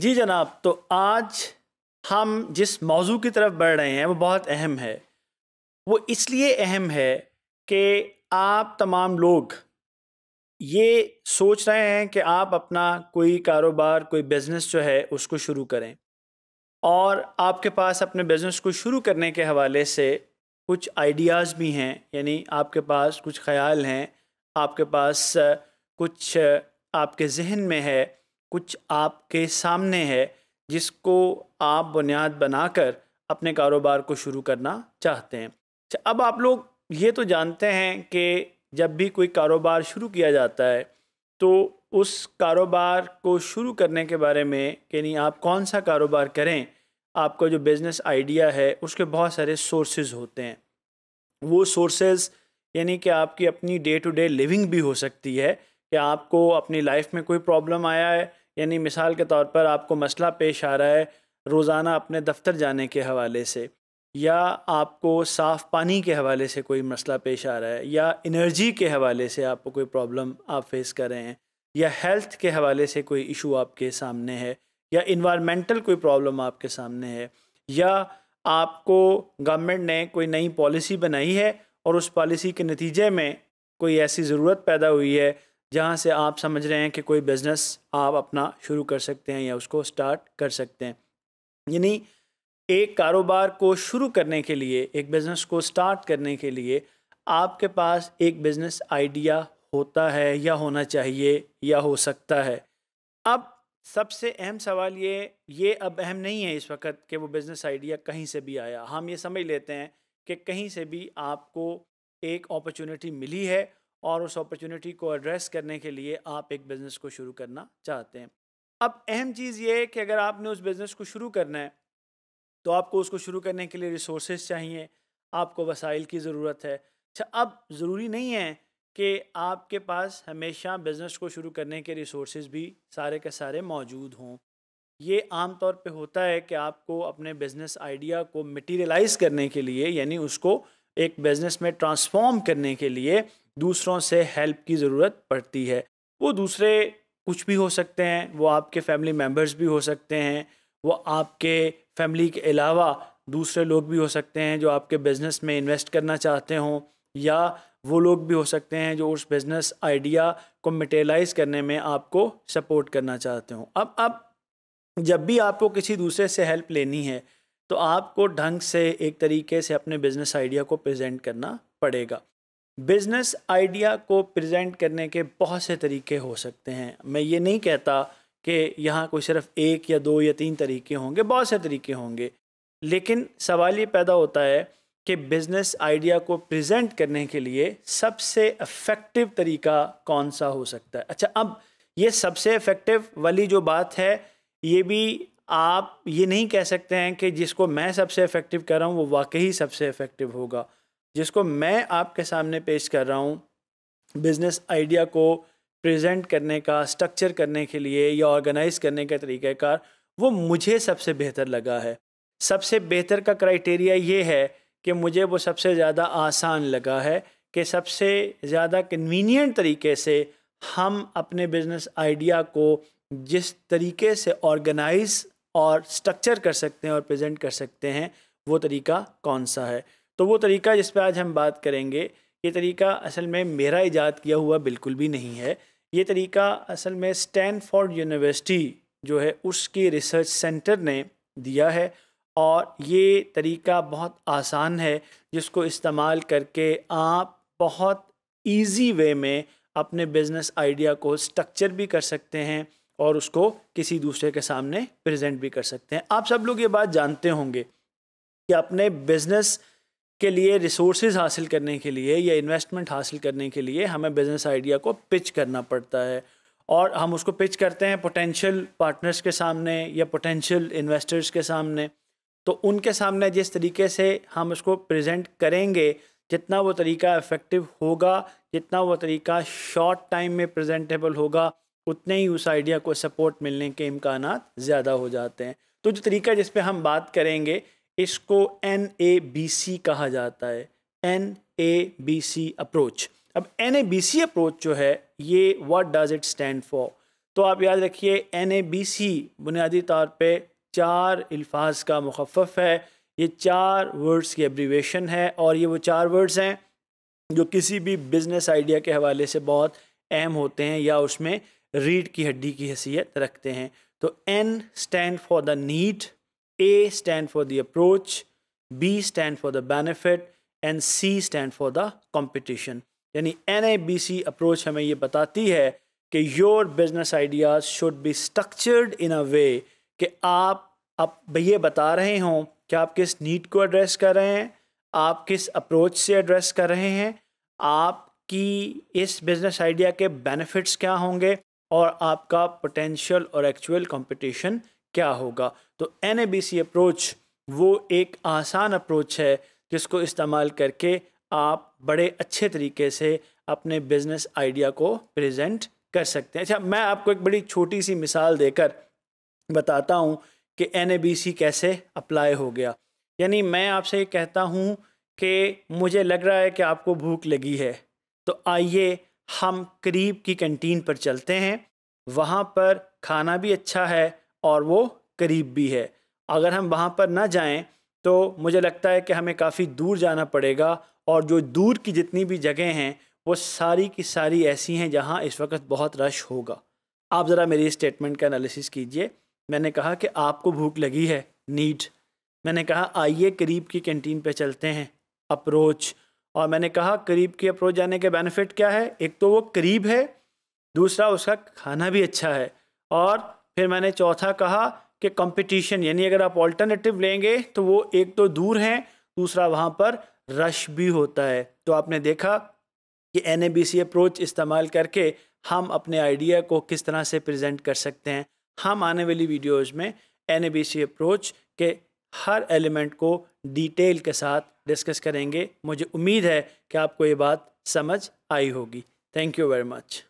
जी जनाब तो आज हम जिस मौजू की तरफ बढ़ रहे हैं वो बहुत अहम है वो इसलिए अहम है कि आप तमाम लोग ये सोच रहे हैं कि आप अपना कोई कारोबार कोई बिज़नेस जो है उसको शुरू करें और आपके पास अपने बिज़नेस को शुरू करने के हवाले से कुछ आइडियाज़ भी हैं यानी आपके पास कुछ ख्याल हैं आपके पास कुछ आपके जहन में है कुछ आपके सामने है जिसको आप बुनियाद बनाकर अपने कारोबार को शुरू करना चाहते हैं अच्छा, अब आप लोग ये तो जानते हैं कि जब भी कोई कारोबार शुरू किया जाता है तो उस कारोबार को शुरू करने के बारे में यानी आप कौन सा कारोबार करें आपका जो बिज़नेस आइडिया है उसके बहुत सारे सोर्सेज होते हैं वो सोर्सेज यानी कि आपकी अपनी डे टू डे लिविंग भी हो सकती है कि आपको अपनी लाइफ में कोई प्रॉब्लम आया है यानी मिसाल के तौर पर आपको मसला पेश आ रहा है रोज़ाना अपने दफ्तर जाने के हवाले से या आपको साफ़ पानी के हवाले से कोई मसला पेश आ रहा है या इनर्जी के हवाले से आपको कोई प्रॉब्लम आप फेस कर रहे हैं या हेल्थ के हवाले से कोई इशू आपके सामने है या इन्वामेंटल कोई प्रॉब्लम आपके सामने है या आपको गवर्नमेंट ने कोई नई पॉलिसी बनाई है और उस पॉलिसी के नतीजे में कोई ऐसी ज़रूरत पैदा हुई है जहाँ से आप समझ रहे हैं कि कोई बिज़नेस आप अपना शुरू कर सकते हैं या उसको स्टार्ट कर सकते हैं यानी एक कारोबार को शुरू करने के लिए एक बिज़नेस को स्टार्ट करने के लिए आपके पास एक बिज़नेस आइडिया होता है या होना चाहिए या हो सकता है अब सबसे अहम सवाल ये ये अब अहम नहीं है इस वक्त कि वो बिज़नेस आइडिया कहीं से भी आया हम ये समझ लेते हैं कि कहीं से भी आपको एक अपॉर्चुनिटी मिली है और उस अपॉर्चुनिटी को एड्रेस करने के लिए आप एक बिज़नेस को शुरू करना चाहते हैं अब अहम चीज़ ये है कि अगर आपने उस बिज़नेस को शुरू करना है तो आपको उसको शुरू करने के लिए रिसोर्स चाहिए आपको वसाइल की ज़रूरत है अच्छा अब ज़रूरी नहीं है कि आपके पास हमेशा बिज़नेस को शुरू करने के रिसोर्स भी सारे के सारे मौजूद हों ये आम तौर पे होता है कि आपको अपने बिज़नेस आइडिया को मटेरियलाइज करने के लिए यानी उसको एक बिज़नेस में ट्रांसफॉर्म करने के लिए दूसरों से हेल्प की ज़रूरत पड़ती है वो दूसरे कुछ भी हो सकते हैं वो आपके फैमिली मेम्बर्स भी हो सकते हैं वो आपके फैमिली के अलावा दूसरे लोग भी हो सकते हैं जो आपके बिज़नेस में इन्वेस्ट करना चाहते हों या वो लोग भी हो सकते हैं जो उस बिज़नेस आइडिया को मटेलाइज करने में आपको सपोर्ट करना चाहते हों अब अब जब भी आपको किसी दूसरे से हेल्प लेनी है तो आपको ढंग से एक तरीके से अपने बिज़नेस आइडिया को प्रेजेंट करना पड़ेगा बिजनेस आइडिया को प्रेजेंट करने के बहुत से तरीके हो सकते हैं मैं ये नहीं कहता कि यहाँ कोई सिर्फ एक या दो या तीन तरीके होंगे बहुत से तरीके होंगे लेकिन सवाल ये पैदा होता है कि बिज़नेस आइडिया को प्रेजेंट करने के लिए सबसे इफ़ेक्टिव तरीका कौन सा हो सकता है अच्छा अब ये सबसे इफ़ेक्टिव वाली जो बात है ये भी आप ये नहीं कह सकते हैं कि जिसको मैं सबसे इफ़ेक्टिव कर रहा हूँ वो वाकई सबसे इफ़ेक्टिव होगा जिसको मैं आपके सामने पेश कर रहा हूँ बिज़नेस आइडिया को प्रेजेंट करने का स्ट्रक्चर करने के लिए या ऑर्गेनाइज करने का तरीक़ाकार वो मुझे सबसे बेहतर लगा है सबसे बेहतर का क्राइटेरिया ये है कि मुझे वो सबसे ज़्यादा आसान लगा है कि सबसे ज़्यादा कन्वीनियंट तरीके से हम अपने बिज़नेस आइडिया को जिस तरीके से ऑर्गेनाइज और स्ट्रक्चर कर सकते हैं और प्रेजेंट कर सकते हैं वो तरीका कौन सा है तो वो तरीका जिस पर आज हम बात करेंगे ये तरीका असल में मेरा ईजाद किया हुआ बिल्कुल भी नहीं है ये तरीका असल में स्टैनफोर्ड यूनिवर्सिटी जो है उसके रिसर्च सेंटर ने दिया है और ये तरीका बहुत आसान है जिसको इस्तेमाल करके आप बहुत इजी वे में अपने बिज़नेस आइडिया को स्ट्रक्चर भी कर सकते हैं और उसको किसी दूसरे के सामने प्रेजेंट भी कर सकते हैं आप सब लोग ये बात जानते होंगे कि अपने बिज़नेस के लिए रिसोर्स हासिल करने के लिए या इन्वेस्टमेंट हासिल करने के लिए हमें बिज़नेस आइडिया को पिच करना पड़ता है और हम उसको पिच करते हैं पोटेंशियल पार्टनर्स के सामने या पोटेंशियल इन्वेस्टर्स के सामने तो उनके सामने जिस तरीके से हम उसको प्रेजेंट करेंगे जितना वो तरीका इफ़ेक्टिव होगा जितना वो तरीका शॉर्ट टाइम में प्रेजेंटेबल होगा उतने ही उस आइडिया को सपोर्ट मिलने के इम्कान ज़्यादा हो जाते हैं तो जो तरीका जिस पर हम बात करेंगे इसको एन ए बी सी कहा जाता है N A B C approach अब N A B C approach जो है ये what does it stand for तो आप याद रखिए एन ए बी सी बुनियादी तौर पे चार अल्फाज का मुखफ़ है ये चार वर्ड्स की एब्रीवेशन है और ये वो चार वर्ड्स हैं जो किसी भी बिज़नेस आइडिया के हवाले से बहुत अहम होते हैं या उसमें रीढ़ की हड्डी की हैसियत रखते हैं तो N stand for the need A stand for the approach, B stand for the benefit and C stand for the competition. यानी एन अप्रोच हमें ये बताती है कि your business ideas should be structured in a way कि आप आप ये बता रहे हों कि आप किस नीड को एड्रेस कर रहे हैं आप किस अप्रोच से एड्रेस कर रहे हैं आपकी इस बिज़नेस आइडिया के बेनिफिट्स क्या होंगे और आपका पोटेंशियल और एक्चुअल कंपटीशन क्या होगा तो एन अप्रोच वो एक आसान अप्रोच है जिसको इस्तेमाल करके आप बड़े अच्छे तरीके से अपने बिजनेस आइडिया को प्रेजेंट कर सकते हैं अच्छा मैं आपको एक बड़ी छोटी सी मिसाल देकर बताता हूँ कि एन कैसे अप्लाई हो गया यानी मैं आपसे कहता हूँ कि मुझे लग रहा है कि आपको भूख लगी है तो आइए हम करीब की कैंटीन पर चलते हैं वहाँ पर खाना भी अच्छा है और वो करीब भी है अगर हम वहाँ पर ना जाएं तो मुझे लगता है कि हमें काफ़ी दूर जाना पड़ेगा और जो दूर की जितनी भी जगह हैं वो सारी की सारी ऐसी हैं जहाँ इस वक्त बहुत रश होगा आप ज़रा मेरी स्टेटमेंट का एनालिसिस कीजिए मैंने कहा कि आपको भूख लगी है नीड मैंने कहा आइए करीब की कैंटीन पे चलते हैं अप्रोच और मैंने कहा करीब की अप्रोच जाने के बेनिफिट क्या है एक तो वो करीब है दूसरा उसका खाना भी अच्छा है और फिर मैंने चौथा कहा कि कंपटीशन यानी अगर आप ऑल्टरनेटिव लेंगे तो वो एक तो दूर हैं दूसरा वहाँ पर रश भी होता है तो आपने देखा कि एन अप्रोच इस्तेमाल करके हम अपने आइडिया को किस तरह से प्रजेंट कर सकते हैं हम आने वाली वीडियोज़ में एन अप्रोच के हर एलिमेंट को डिटेल के साथ डिस्कस करेंगे मुझे उम्मीद है कि आपको ये बात समझ आई होगी थैंक यू वेरी मच